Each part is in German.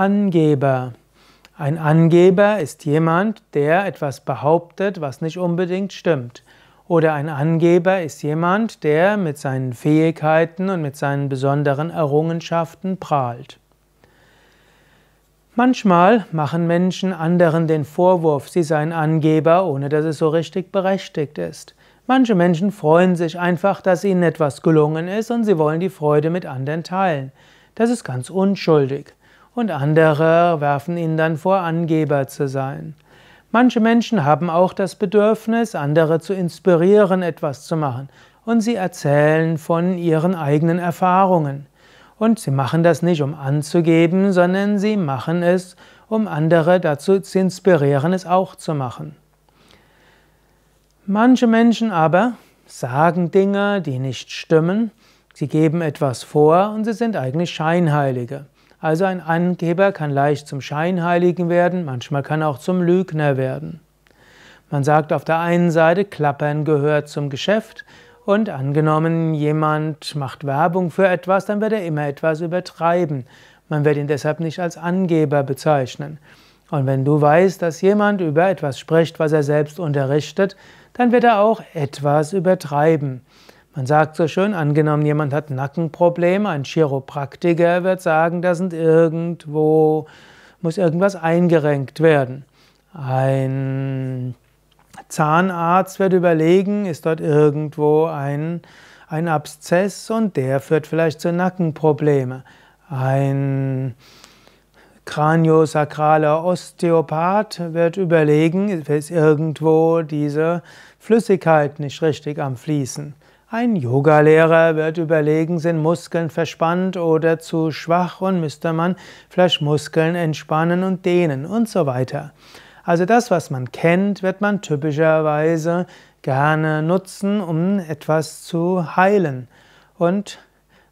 Angeber. Ein Angeber ist jemand, der etwas behauptet, was nicht unbedingt stimmt. Oder ein Angeber ist jemand, der mit seinen Fähigkeiten und mit seinen besonderen Errungenschaften prahlt. Manchmal machen Menschen anderen den Vorwurf, sie seien Angeber, ohne dass es so richtig berechtigt ist. Manche Menschen freuen sich einfach, dass ihnen etwas gelungen ist und sie wollen die Freude mit anderen teilen. Das ist ganz unschuldig und andere werfen ihnen dann vor, Angeber zu sein. Manche Menschen haben auch das Bedürfnis, andere zu inspirieren, etwas zu machen, und sie erzählen von ihren eigenen Erfahrungen. Und sie machen das nicht, um anzugeben, sondern sie machen es, um andere dazu zu inspirieren, es auch zu machen. Manche Menschen aber sagen Dinge, die nicht stimmen, sie geben etwas vor und sie sind eigentlich Scheinheilige. Also ein Angeber kann leicht zum Scheinheiligen werden, manchmal kann auch zum Lügner werden. Man sagt auf der einen Seite, Klappern gehört zum Geschäft und angenommen, jemand macht Werbung für etwas, dann wird er immer etwas übertreiben. Man wird ihn deshalb nicht als Angeber bezeichnen. Und wenn du weißt, dass jemand über etwas spricht, was er selbst unterrichtet, dann wird er auch etwas übertreiben. Man sagt so schön, angenommen jemand hat Nackenprobleme, ein Chiropraktiker wird sagen, da sind irgendwo, muss irgendwas eingerenkt werden. Ein Zahnarzt wird überlegen, ist dort irgendwo ein, ein Abszess und der führt vielleicht zu Nackenprobleme. Ein kraniosakraler Osteopath wird überlegen, ist irgendwo diese Flüssigkeit nicht richtig am Fließen. Ein Yogalehrer wird überlegen, sind Muskeln verspannt oder zu schwach und müsste man vielleicht Muskeln entspannen und dehnen und so weiter. Also das, was man kennt, wird man typischerweise gerne nutzen, um etwas zu heilen. Und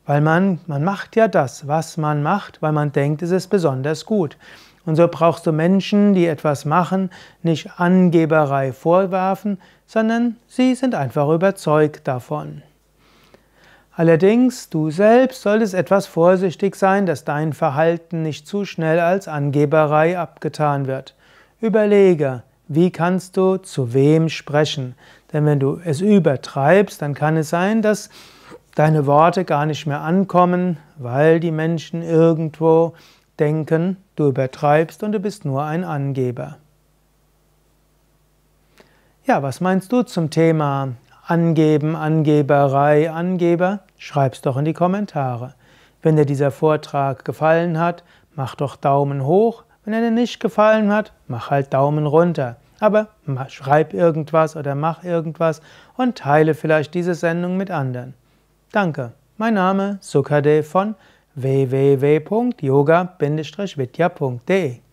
weil man, man macht ja das, was man macht, weil man denkt, es ist besonders gut. Und so brauchst du Menschen, die etwas machen, nicht Angeberei vorwerfen, sondern sie sind einfach überzeugt davon. Allerdings, du selbst solltest etwas vorsichtig sein, dass dein Verhalten nicht zu schnell als Angeberei abgetan wird. Überlege, wie kannst du zu wem sprechen? Denn wenn du es übertreibst, dann kann es sein, dass deine Worte gar nicht mehr ankommen, weil die Menschen irgendwo denken, du übertreibst und du bist nur ein Angeber. Ja, was meinst du zum Thema Angeben, Angeberei, Angeber? Schreib's doch in die Kommentare. Wenn dir dieser Vortrag gefallen hat, mach doch Daumen hoch. Wenn er dir nicht gefallen hat, mach halt Daumen runter. Aber schreib irgendwas oder mach irgendwas und teile vielleicht diese Sendung mit anderen. Danke. Mein Name Sukade von www.yoga-vidya.de